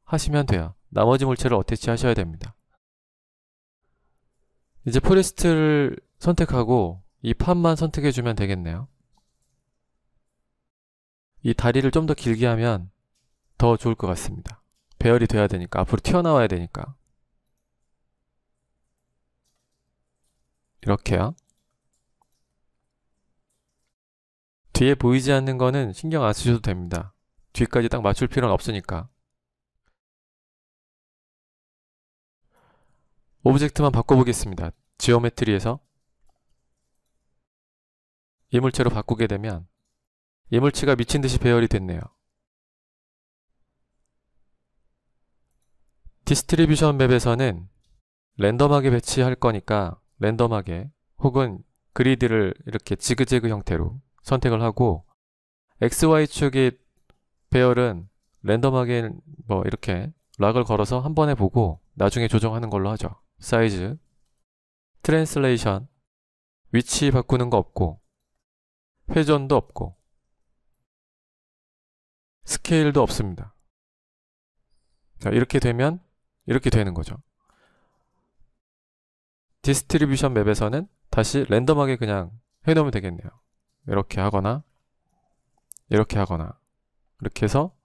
하시면 돼요. 나머지 물체를 어태치 하셔야 됩니다. 이제 포레스트를 선택하고 이 판만 선택해주면 되겠네요. 이 다리를 좀 더 길게 하면 더 좋을 것 같습니다. 배열이 돼야 되니까 앞으로 튀어나와야 되니까 이렇게요. 뒤에 보이지 않는 거는 신경 안 쓰셔도 됩니다. 뒤까지 딱 맞출 필요는 없으니까. 오브젝트만 바꿔보겠습니다. 지오메트리에서 이물체로 바꾸게 되면 이물체가 미친 듯이 배열이 됐네요. 디스트리뷰션 맵에서는 랜덤하게 배치할 거니까 랜덤하게 혹은 그리드를 이렇게 지그재그 형태로 선택을 하고 XY축의 배열은 랜덤하게 뭐 이렇게 락을 걸어서 한 번에 보고 나중에 조정하는 걸로 하죠. 사이즈, 트랜 s 레이션 위치 바꾸는 거 없고 회전도 없고 스케일도 없습니다. 자, 이렇게 되면 이렇게 되는 거죠. 디스트리뷰션 맵에서는 다시 랜덤하게 그냥 해놓으면 되겠네요. 이렇게 하거나 이렇게 하거나 이렇게 해서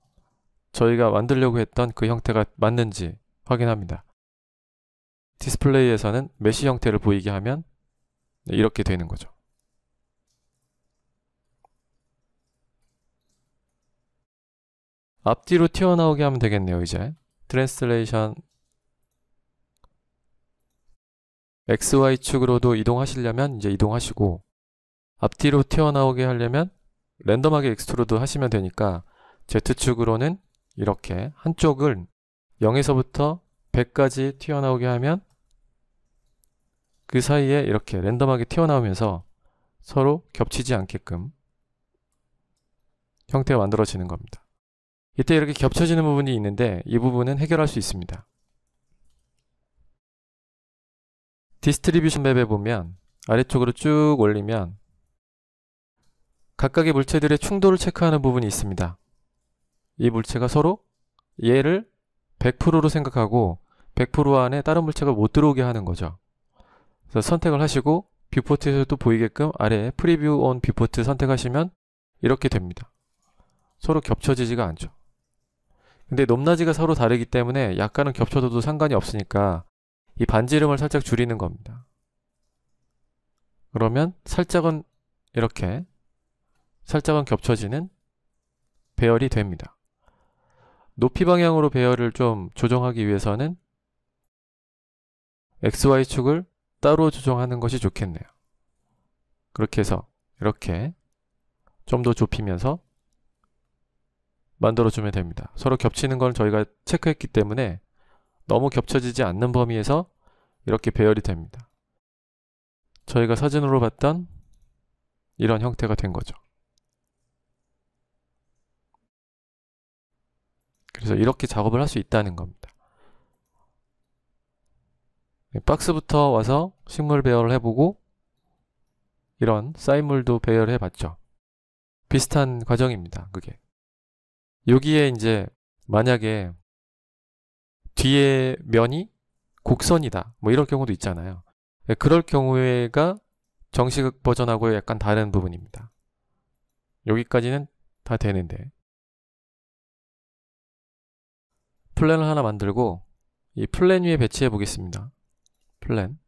저희가 만들려고 했던 그 형태가 맞는지 확인합니다. 디스플레이에서는 메시 형태를 보이게 하면 네, 이렇게 되는 거죠. 앞뒤로 튀어나오게 하면 되겠네요, 이제. 트랜스레이션 XY축으로도 이동하시려면 이제 이동하시고 앞뒤로 튀어나오게 하려면 랜덤하게 익스트로드 하시면 되니까 Z축으로는 이렇게 한쪽을 0에서부터 100까지 튀어나오게 하면 그 사이에 이렇게 랜덤하게 튀어나오면서 서로 겹치지 않게끔 형태가 만들어지는 겁니다. 이때 이렇게 겹쳐지는 부분이 있는데 이 부분은 해결할 수 있습니다. 디스트리뷰션 맵에 보면 아래쪽으로 쭉 올리면 각각의 물체들의 충돌을 체크하는 부분이 있습니다. 이 물체가 서로 얘를 100%로 생각하고 100% 안에 다른 물체가 못 들어오게 하는 거죠. 그래서 선택을 하시고 뷰포트에서도 보이게끔 아래 프리뷰 온 뷰포트 선택하시면 이렇게 됩니다. 서로 겹쳐지지가 않죠. 근데 높낮이가 서로 다르기 때문에 약간은 겹쳐져도 상관이 없으니까 이 반지름을 살짝 줄이는 겁니다. 그러면 살짝은 이렇게 살짝은 겹쳐지는 배열이 됩니다. 높이 방향으로 배열을 좀 조정하기 위해서는 XY축을 따로 조정하는 것이 좋겠네요. 그렇게 해서 이렇게 좀 더 좁히면서 만들어주면 됩니다. 서로 겹치는 걸 저희가 체크했기 때문에 너무 겹쳐지지 않는 범위에서 이렇게 배열이 됩니다. 저희가 사진으로 봤던 이런 형태가 된 거죠. 그래서 이렇게 작업을 할 수 있다는 겁니다. 네, 박스부터 와서 식물 배열을 해보고 이런 쌓인물도 배열해 봤죠. 비슷한 과정입니다. 그게. 여기에 이제 만약에 뒤에 면이 곡선이다. 뭐 이럴 경우도 있잖아요. 예, 그럴 경우에가 정식 버전하고 약간 다른 부분입니다. 여기까지는 다 되는데. 플랜을 하나 만들고 이 플랜 위에 배치해 보겠습니다. 플랜.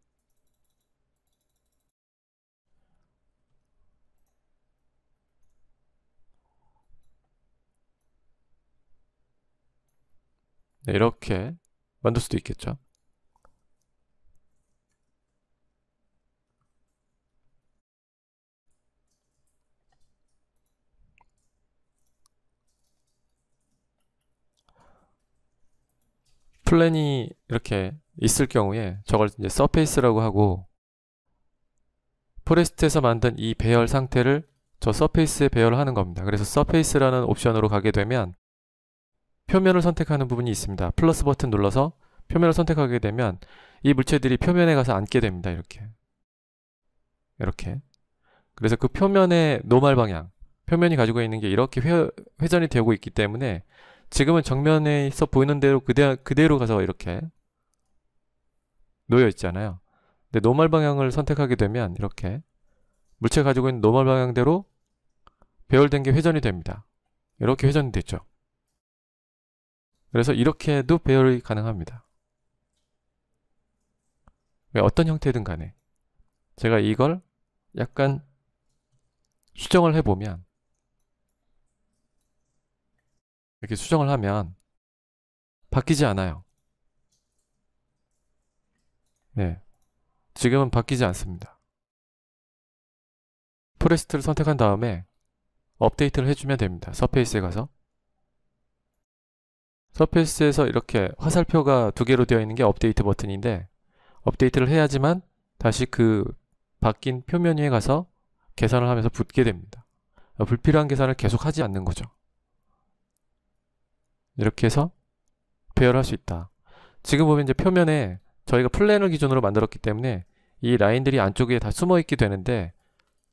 네, 이렇게 만들 수도 있겠죠. 플랜이 이렇게 있을 경우에 저걸 이제 서페이스라고 하고 포레스트에서 만든 이 배열 상태를 저 서페이스에 배열하는 겁니다. 그래서 서페이스라는 옵션으로 가게 되면 표면을 선택하는 부분이 있습니다. 플러스 버튼 눌러서 표면을 선택하게 되면 이 물체들이 표면에 가서 앉게 됩니다. 이렇게. 이렇게. 그래서 그 표면의 노말 방향, 표면이 가지고 있는 게 이렇게 회, 회전이 되고 있기 때문에 지금은 정면에 있어 보이는 대로 그대, 그대로 가서 이렇게 놓여 있잖아요. 근데 노말 방향을 선택하게 되면 이렇게 물체가 가지고 있는 노말 방향대로 배열된 게 회전이 됩니다. 이렇게 회전이 되죠. 그래서 이렇게도 배열이 가능합니다. 어떤 형태든 간에 제가 이걸 약간 수정을 해보면 이렇게 수정을 하면 바뀌지 않아요. 네. 지금은 바뀌지 않습니다. 포레스트를 선택한 다음에 업데이트를 해주면 됩니다. 서페이스에 가서 서페이스에서 이렇게 화살표가 두 개로 되어 있는 게 업데이트 버튼인데 업데이트를 해야지만 다시 그 바뀐 표면 위에 가서 계산을 하면서 붙게 됩니다. 그러니까 불필요한 계산을 계속 하지 않는 거죠. 이렇게 해서 배열할 수 있다. 지금 보면 이제 표면에 저희가 플랜을 기준으로 만들었기 때문에 이 라인들이 안쪽에 다 숨어 있게 되는데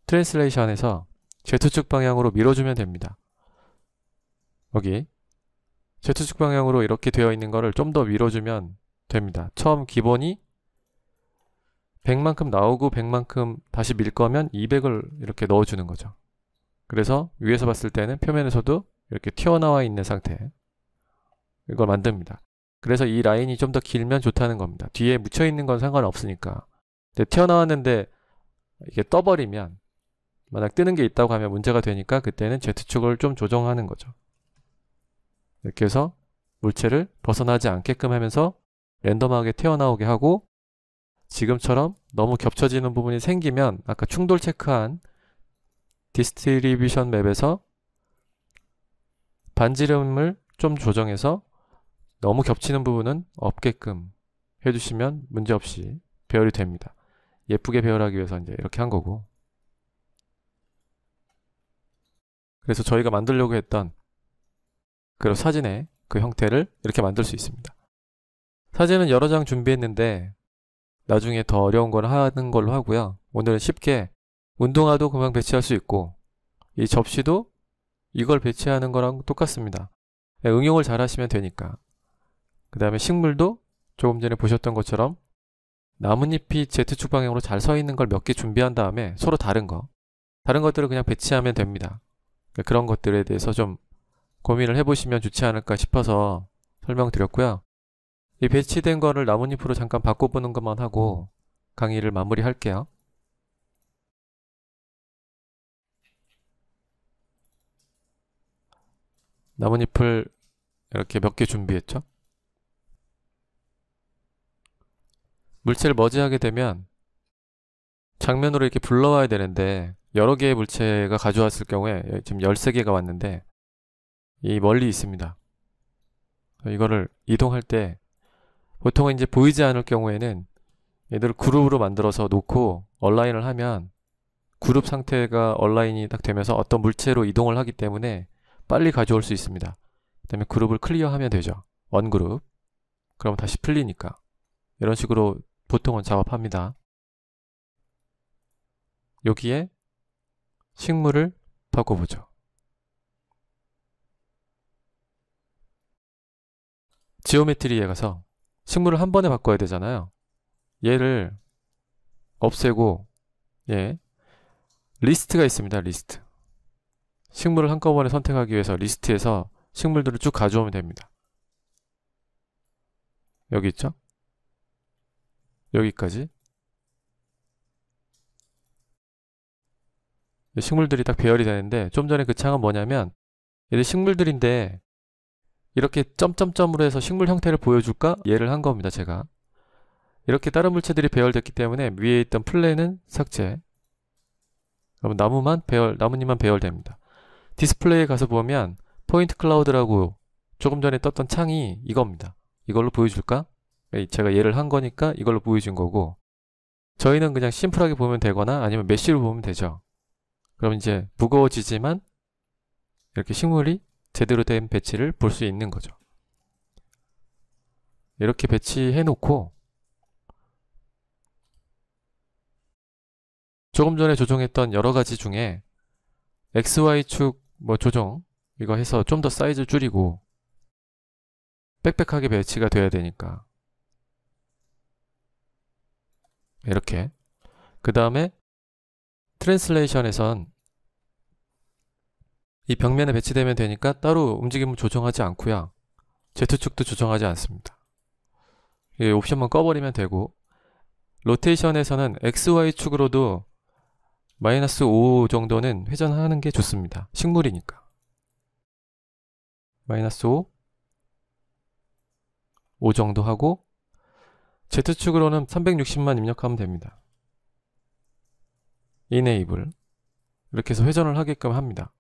트랜스레이션에서 Z축 방향으로 밀어주면 됩니다. 여기 Z축 방향으로 이렇게 되어 있는 거를 좀 더 밀어주면 됩니다. 처음 기본이 100만큼 나오고 100만큼 다시 밀 거면 200을 이렇게 넣어주는 거죠. 그래서 위에서 봤을 때는 표면에서도 이렇게 튀어나와 있는 상태 이걸 만듭니다. 그래서 이 라인이 좀 더 길면 좋다는 겁니다. 뒤에 묻혀 있는 건 상관없으니까. 근데 튀어나왔는데 이게 떠버리면 만약 뜨는 게 있다고 하면 문제가 되니까 그때는 Z축을 좀 조정하는 거죠. 이렇게 해서 물체를 벗어나지 않게끔 하면서 랜덤하게 튀어나오게 하고 지금처럼 너무 겹쳐지는 부분이 생기면 아까 충돌 체크한 디스트리뷰션 맵에서 반지름을 좀 조정해서 너무 겹치는 부분은 없게끔 해주시면 문제없이 배열이 됩니다. 예쁘게 배열하기 위해서 이제 이렇게 한 거고 그래서 저희가 만들려고 했던 그리고 사진의 그 형태를 이렇게 만들 수 있습니다. 사진은 여러 장 준비했는데 나중에 더 어려운 걸 하는 걸로 하고요. 오늘은 쉽게 운동화도 금방 배치할 수 있고 이 접시도 이걸 배치하는 거랑 똑같습니다. 예, 응용을 잘 하시면 되니까. 그 다음에 식물도 조금 전에 보셨던 것처럼 나뭇잎이 Z축 방향으로 잘 서 있는 걸 몇 개 준비한 다음에 서로 다른 거, 다른 것들을 그냥 배치하면 됩니다. 그러니까 그런 것들에 대해서 좀 고민을 해보시면 좋지 않을까 싶어서 설명드렸고요. 이 배치된 거를 나뭇잎으로 잠깐 바꿔보는 것만 하고 강의를 마무리할게요. 나뭇잎을 이렇게 몇 개 준비했죠. 물체를 머지하게 되면 장면으로 이렇게 불러와야 되는데 여러 개의 물체가 가져왔을 경우에 지금 13개가 왔는데 이 멀리 있습니다. 이거를 이동할 때 보통은 이제 보이지 않을 경우에는 얘들을 그룹으로 만들어서 놓고 얼라인을 하면 그룹 상태가 얼라인이 딱 되면서 어떤 물체로 이동을 하기 때문에 빨리 가져올 수 있습니다. 그 다음에 그룹을 클리어하면 되죠. 언그룹. 그럼 다시 풀리니까. 이런 식으로 보통은 작업합니다. 여기에 식물을 바꿔보죠. 지오메트리에 가서 식물을 한 번에 바꿔야 되잖아요. 얘를 없애고 예 리스트가 있습니다. 리스트 식물을 한꺼번에 선택하기 위해서 리스트에서 식물들을 쭉 가져오면 됩니다. 여기 있죠? 여기까지 식물들이 딱 배열이 되는데 좀 전에 그 창은 뭐냐면 얘들 식물들인데 이렇게 점점점으로 해서 식물 형태를 보여줄까? 예를 한 겁니다, 제가. 이렇게 다른 물체들이 배열됐기 때문에 위에 있던 플레이는 삭제. 그럼 나무만 배열, 나뭇잎만 배열됩니다. 디스플레이에 가서 보면 포인트 클라우드라고 조금 전에 떴던 창이 이겁니다. 이걸로 보여줄까? 제가 예를 한 거니까 이걸로 보여준 거고 저희는 그냥 심플하게 보면 되거나 아니면 메쉬로 보면 되죠. 그럼 이제 무거워지지만 이렇게 식물이 제대로 된 배치를 볼 수 있는 거죠. 이렇게 배치해 놓고 조금 전에 조정했던 여러 가지 중에 XY축 뭐 조정 이거 해서 좀 더 사이즈 줄이고 빽빽하게 배치가 돼야 되니까 이렇게 그 다음에 트랜슬레이션에선 이 벽면에 배치되면 되니까 따로 움직임을 조정하지 않고요. Z축도 조정하지 않습니다. 이 옵션만 꺼버리면 되고 로테이션에서는 XY축으로도 마이너스 5 정도는 회전하는 게 좋습니다. 식물이니까. 마이너스 5, 5 정도 하고 Z축으로는 360만 입력하면 됩니다. 이네이블 이렇게 해서 회전을 하게끔 합니다.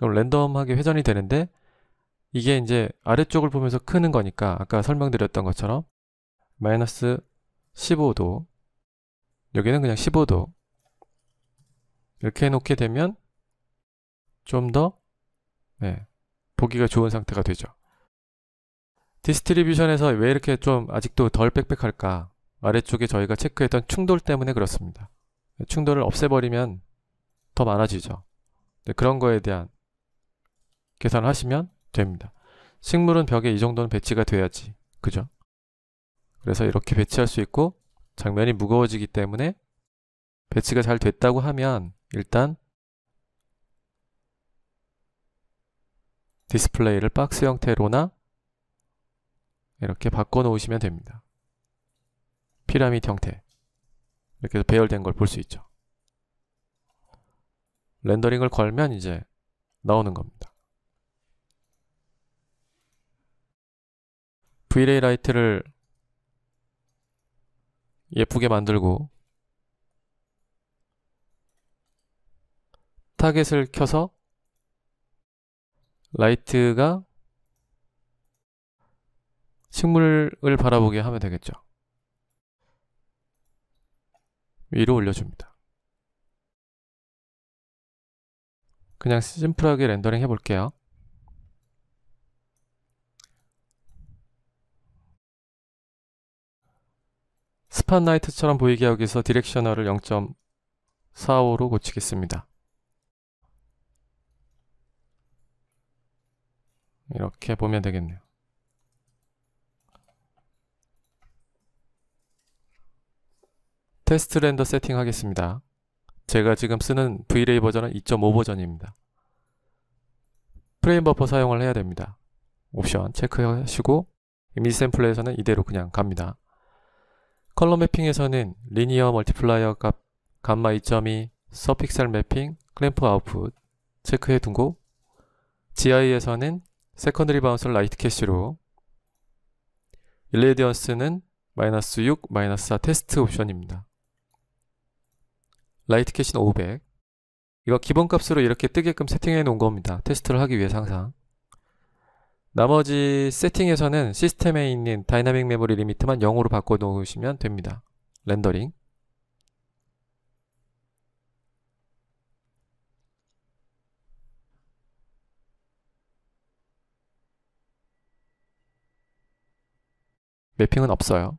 그럼 랜덤하게 회전이 되는데 이게 이제 아래쪽을 보면서 크는 거니까 아까 설명드렸던 것처럼 마이너스 15도 여기는 그냥 15도 이렇게 놓게 되면 좀더 네, 보기가 좋은 상태가 되죠 디스트리뷰션에서 왜 이렇게 좀 아직도 덜 빽빽할까 아래쪽에 저희가 체크했던 충돌 때문에 그렇습니다 충돌을 없애버리면 더 많아지죠 네, 그런 거에 대한 계산을 하시면 됩니다. 식물은 벽에 이 정도는 배치가 돼야지. 그죠? 그래서 이렇게 배치할 수 있고 장면이 무거워지기 때문에 배치가 잘 됐다고 하면 일단 디스플레이를 박스 형태로나 이렇게 바꿔 놓으시면 됩니다. 피라미드 형태 이렇게 해서 배열된 걸 볼 수 있죠. 렌더링을 걸면 이제 나오는 겁니다. VLA 라이트를 예쁘게 만들고 타겟을 켜서 라이트가 식물을 바라보게 하면 되겠죠. 위로 올려줍니다. 그냥 심플하게 렌더링 해볼게요. 스팟라이트처럼 보이게 하기 위해서 디렉셔널을 0.45로 고치겠습니다. 이렇게 보면 되겠네요. 테스트 렌더 세팅 하겠습니다. 제가 지금 쓰는 Vray 버전은 2.5 버전입니다. 프레임 버퍼 사용을 해야 됩니다. 옵션 체크하시고 이미지 샘플에서는 이대로 그냥 갑니다. 컬러 매핑에서는 리니어 멀티플라이어 값 감마 2.2 서픽셀 매핑 클램프 아웃풋 체크해 둔고 GI에서는 세컨드리 바운스를 라이트 캐시로 일레디언스는 마이너스 6, 마이너스 4 테스트 옵션입니다. 라이트 캐시는 500 이거 기본값으로 이렇게 뜨게끔 세팅해 놓은 겁니다. 테스트를 하기 위해 항상 나머지 세팅에서는 시스템에 있는 다이나믹 메모리 리미트만 0으로 바꿔 놓으시면 됩니다. 렌더링 매핑은 없어요.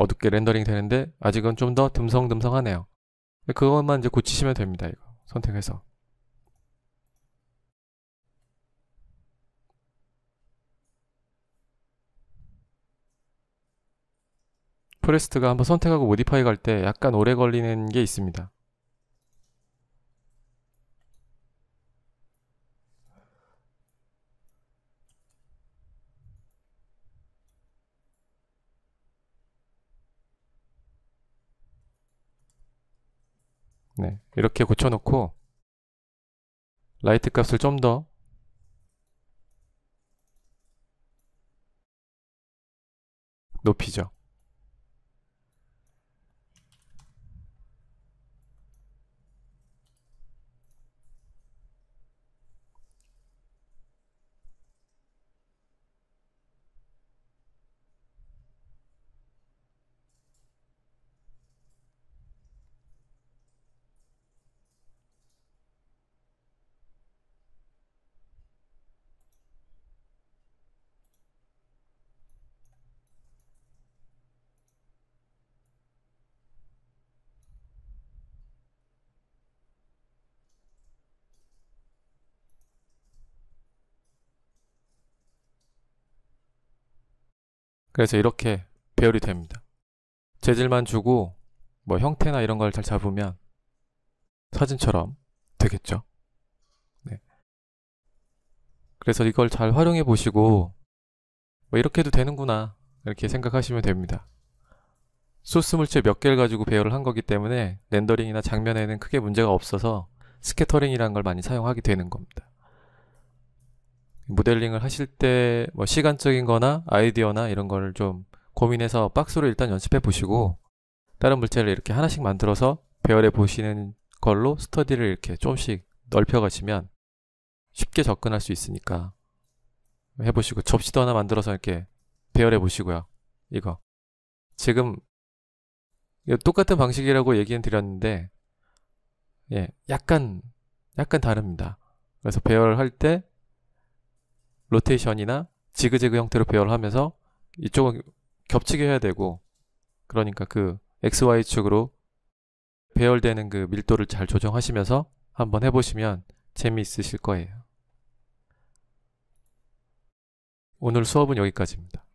어둡게 렌더링 되는데 아직은 좀 더 듬성듬성하네요. 그것만 이제 고치시면 됩니다. 이거 선택해서. 프레스트가 한번 선택하고 모디파이 갈 때 약간 오래 걸리는 게 있습니다. 네, 이렇게 고쳐놓고 라이트 값을 좀 더 높이죠. 그래서 이렇게 배열이 됩니다. 재질만 주고 뭐 형태나 이런 걸 잘 잡으면 사진처럼 되겠죠. 네. 그래서 이걸 잘 활용해 보시고 뭐 이렇게 도 되는구나 이렇게 생각하시면 됩니다. 소스 물체몇 개를 가지고 배열을 한 거기 때문에 렌더링이나 장면에는 크게 문제가 없어서 스케터링이라는걸 많이 사용하게 되는 겁니다. 모델링을 하실 때 뭐 시간적인 거나 아이디어나 이런 거를 좀 고민해서 박스로 일단 연습해 보시고 다른 물체를 이렇게 하나씩 만들어서 배열해 보시는 걸로 스터디를 이렇게 조금씩 넓혀 가시면 쉽게 접근할 수 있으니까 해보시고 접시도 하나 만들어서 이렇게 배열해 보시고요 이거 지금 똑같은 방식이라고 얘기는 드렸는데 예 약간 약간 다릅니다 그래서 배열할 때 로테이션이나 지그재그 형태로 배열을 하면서 이쪽은 겹치게 해야 되고 그러니까 그 XY축으로 배열되는 그 밀도를 잘 조정하시면서 한번 해보시면 재미있으실 거예요. 오늘 수업은 여기까지입니다.